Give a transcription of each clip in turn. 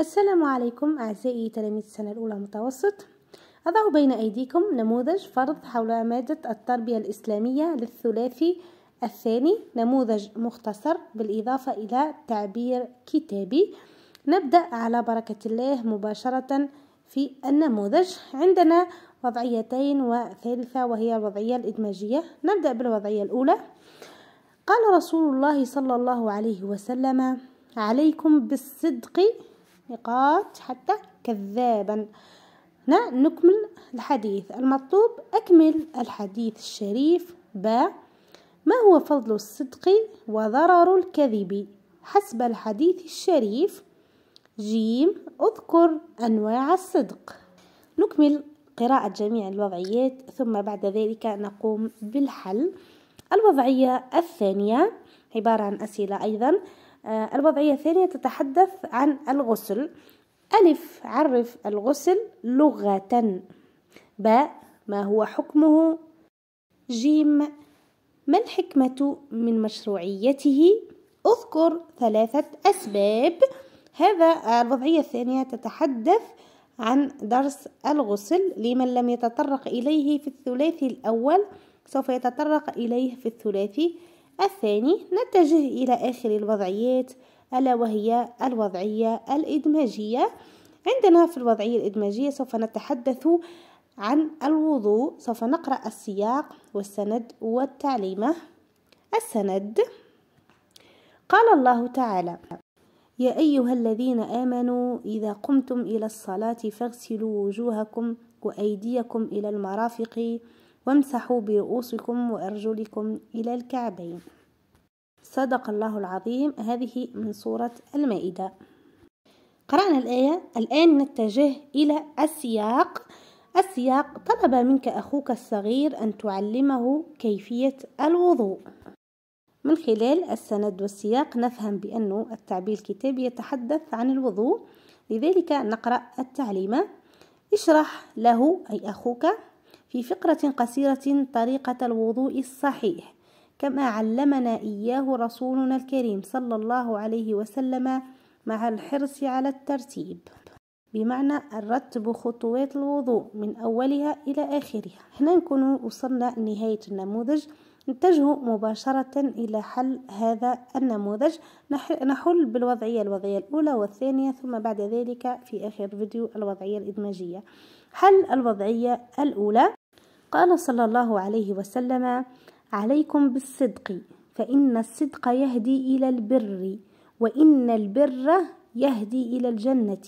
السلام عليكم أعزائي تلاميذ السنة الأولى متوسط أضع بين أيديكم نموذج فرض حول مادة التربية الإسلامية للثلاثي الثاني نموذج مختصر بالإضافة إلى تعبير كتابي نبدأ على بركة الله مباشرة في النموذج عندنا وضعيتين وثالثة وهي الوضعية الإدماجية نبدأ بالوضعية الأولى قال رسول الله صلى الله عليه وسلم عليكم بالصدق نقاط حتى كذابا هنا نكمل الحديث المطلوب أكمل الحديث الشريف با ما هو فضل الصدق وضرر الكذب حسب الحديث الشريف جيم أذكر أنواع الصدق نكمل قراءة جميع الوضعيات ثم بعد ذلك نقوم بالحل الوضعية الثانية عبارة عن أسئلة أيضا آه، الوضعية الثانية تتحدث عن الغسل ألف عرف الغسل لغة باء ما هو حكمه جيم ما الحكمة من مشروعيته اذكر ثلاثة أسباب هذا الوضعية الثانية تتحدث عن درس الغسل لمن لم يتطرق إليه في الثلاثي الأول سوف يتطرق إليه في الثلاثي الثاني نتجه إلى آخر الوضعيات ألا وهي الوضعية الإدماجية عندنا في الوضعية الإدماجية سوف نتحدث عن الوضوء سوف نقرأ السياق والسند والتعليمة السند قال الله تعالى يا أيها الذين آمنوا إذا قمتم إلى الصلاة فاغسلوا وجوهكم وأيديكم إلى المرافق وامسحوا برؤوسكم وأرجلكم إلى الكعبين صدق الله العظيم هذه من سورة المائدة قرأنا الآية الآن نتجه إلى السياق السياق طلب منك أخوك الصغير أن تعلمه كيفية الوضوء من خلال السند والسياق نفهم بأن التعبير الكتابي يتحدث عن الوضوء لذلك نقرأ التعليمة اشرح له أي أخوك في فقرة قصيرة طريقة الوضوء الصحيح كما علمنا إياه رسولنا الكريم صلى الله عليه وسلم مع الحرص على الترتيب بمعنى الرتب خطوات الوضوء من أولها إلى آخرها هنا نكون وصلنا لنهاية النموذج نتجه مباشرة إلى حل هذا النموذج نحل بالوضعية الوضعية الأولى والثانية ثم بعد ذلك في آخر فيديو الوضعية الإدماجية حل الوضعية الأولى قال صلى الله عليه وسلم عليكم بالصدق فإن الصدق يهدي إلى البر وإن البر يهدي إلى الجنة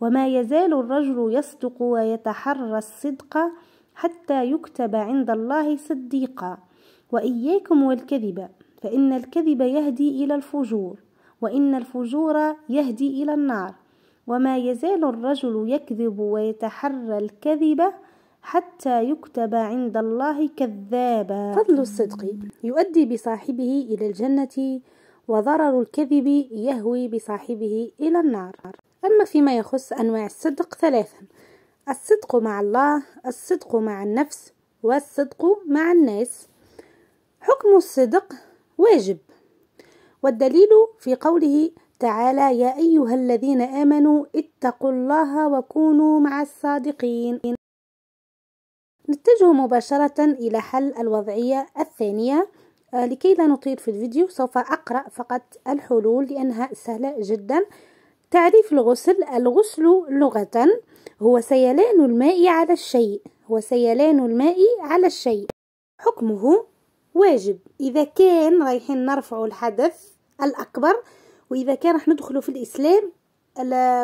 وما يزال الرجل يصدق ويتحرى الصدق حتى يكتب عند الله صديقا وإياكم والكذب فإن الكذب يهدي إلى الفجور وإن الفجور يهدي إلى النار وما يزال الرجل يكذب ويتحرى الكذب حتى يكتب عند الله كذابا فضل الصدق يؤدي بصاحبه إلى الجنة وضرر الكذب يهوي بصاحبه إلى النار أما فيما يخص أنواع الصدق ثلاثا الصدق مع الله الصدق مع النفس والصدق مع الناس حكم الصدق واجب والدليل في قوله تعالى يا أيها الذين آمنوا اتقوا الله وكونوا مع الصادقين نتجه مباشرة إلى حل الوضعية الثانية آه، لكي لا نطيل في الفيديو سوف أقرأ فقط الحلول لأنها سهلة جدا تعريف الغسل الغسل لغة هو سيلان الماء على الشيء هو سيلان الماء على الشيء حكمه واجب إذا كان رايحين نرفع الحدث الأكبر وإذا كان راح ندخله في الإسلام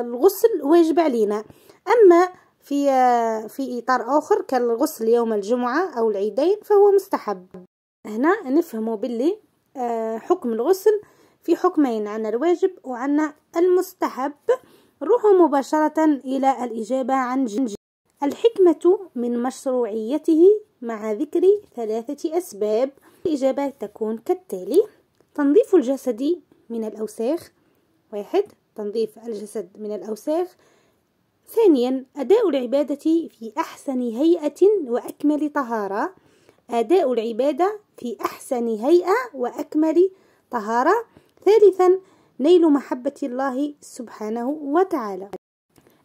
الغسل واجب علينا أما في في إطار آخر كالغسل يوم الجمعة أو العيدين فهو مستحب هنا نفهموا باللي آه، حكم الغسل في حكمين عن الواجب وعن المستحب روحوا مباشرة إلى الإجابة عن جنج الحكمة من مشروعيته مع ذكر ثلاثة أسباب الإجابة تكون كالتالي تنظيف الجسد من الأوساخ واحد تنظيف الجسد من الأوساخ ثانيا أداء العبادة في أحسن هيئة وأكمل طهارة أداء العبادة في أحسن هيئة وأكمل طهارة ثالثا نيل محبة الله سبحانه وتعالى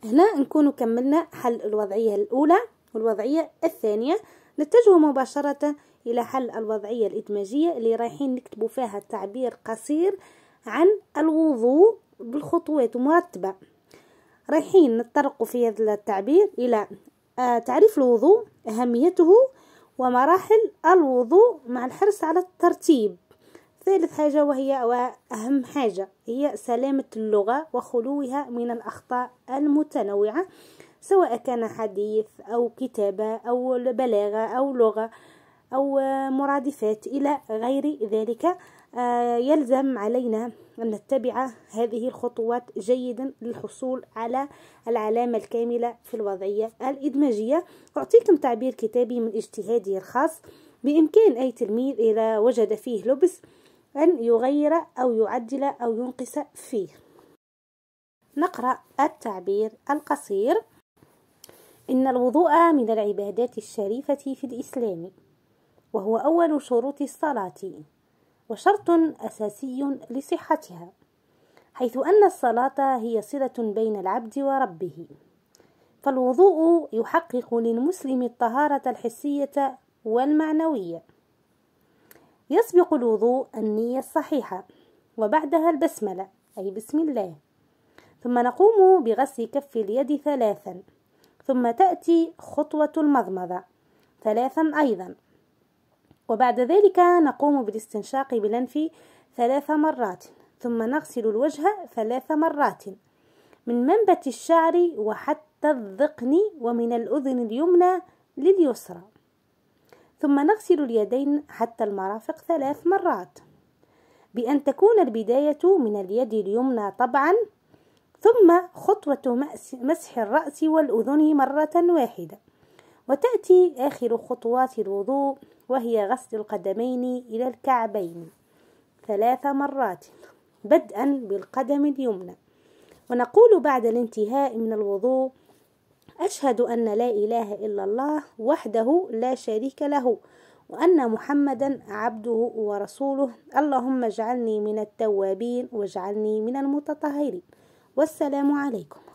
هنا نكون كملنا حل الوضعية الأولى والوضعية الثانية نتجه مباشرة إلى حل الوضعية الإدماجية اللي رايحين نكتب فيها تعبير قصير عن الوضوء بالخطوات مرتبة رايحين نتطرق في هذا التعبير إلى آه، تعريف الوضوء أهميته ومراحل الوضوء مع الحرص على الترتيب ثالث حاجة وهي وأهم حاجة هي سلامة اللغة وخلوها من الأخطاء المتنوعة سواء كان حديث أو كتابة أو بلاغة أو لغة أو آه، مرادفات إلى غير ذلك آه، يلزم علينا أن نتبع هذه الخطوات جيدا للحصول على العلامة الكاملة في الوضعية الإدماجية أعطيكم تعبير كتابي من اجتهادي الخاص بإمكان أي تلميذ إذا وجد فيه لبس أن يغير أو يعدل أو ينقص فيه نقرأ التعبير القصير إن الوضوء من العبادات الشريفة في الإسلام وهو أول شروط الصلاة وشرط أساسي لصحتها حيث أن الصلاة هي صلة بين العبد وربه فالوضوء يحقق للمسلم الطهارة الحسية والمعنوية يسبق الوضوء النية الصحيحة وبعدها البسملة أي بسم الله ثم نقوم بغسل كف اليد ثلاثا ثم تأتي خطوة المضمضة ثلاثا أيضا وبعد ذلك نقوم بالاستنشاق بالأنف ثلاث مرات ثم نغسل الوجه ثلاث مرات من منبت الشعر وحتى الذقن ومن الأذن اليمنى لليسرى ثم نغسل اليدين حتى المرافق ثلاث مرات بأن تكون البداية من اليد اليمنى طبعا ثم خطوة مسح الرأس والأذن مرة واحدة وتأتي آخر خطوات الوضوء وهي غسل القدمين إلى الكعبين ثلاث مرات بدءا بالقدم اليمنى ونقول بعد الانتهاء من الوضوء أشهد أن لا إله إلا الله وحده لا شريك له وأن محمدا عبده ورسوله اللهم اجعلني من التوابين واجعلني من المتطهرين والسلام عليكم